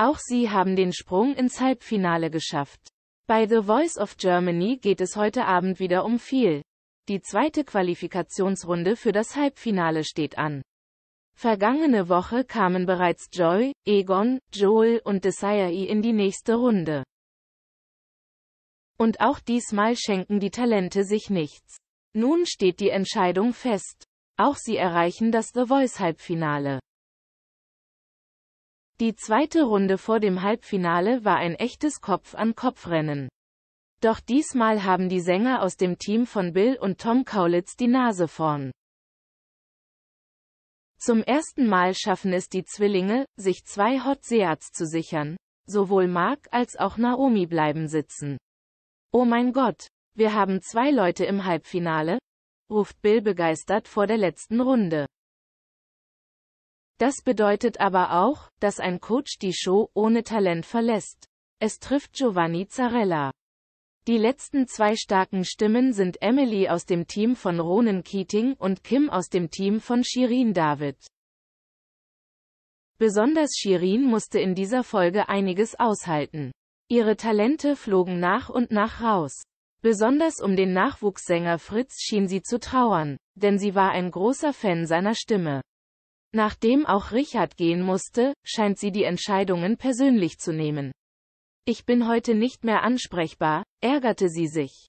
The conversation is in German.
Auch sie haben den Sprung ins Halbfinale geschafft. Bei The Voice of Germany geht es heute Abend wieder um viel. Die zweite Qualifikationsrunde für das Halbfinale steht an. Vergangene Woche kamen bereits Joy, Egon, Joel und Desiree in die nächste Runde. Und auch diesmal schenken die Talente sich nichts. Nun steht die Entscheidung fest. Auch sie erreichen das The Voice Halbfinale. Die zweite Runde vor dem Halbfinale war ein echtes Kopf-an-Kopf-Rennen. Doch diesmal haben die Sänger aus dem Team von Bill und Tom Kaulitz die Nase vorn. Zum ersten Mal schaffen es die Zwillinge, sich zwei Hot Seats zu sichern. Sowohl Mark als auch Naomi bleiben sitzen. Oh mein Gott, wir haben zwei Leute im Halbfinale, ruft Bill begeistert vor der letzten Runde. Das bedeutet aber auch, dass ein Coach die Show ohne Talent verlässt. Es trifft Giovanni Zarella. Die letzten zwei starken Stimmen sind Emily aus dem Team von Ronan Keating und Kim aus dem Team von Shirin David. Besonders Shirin musste in dieser Folge einiges aushalten. Ihre Talente flogen nach und nach raus. Besonders um den Nachwuchssänger Fritz schien sie zu trauern, denn sie war ein großer Fan seiner Stimme. Nachdem auch Richard gehen musste, scheint sie die Entscheidungen persönlich zu nehmen. Ich bin heute nicht mehr ansprechbar, ärgerte sie sich.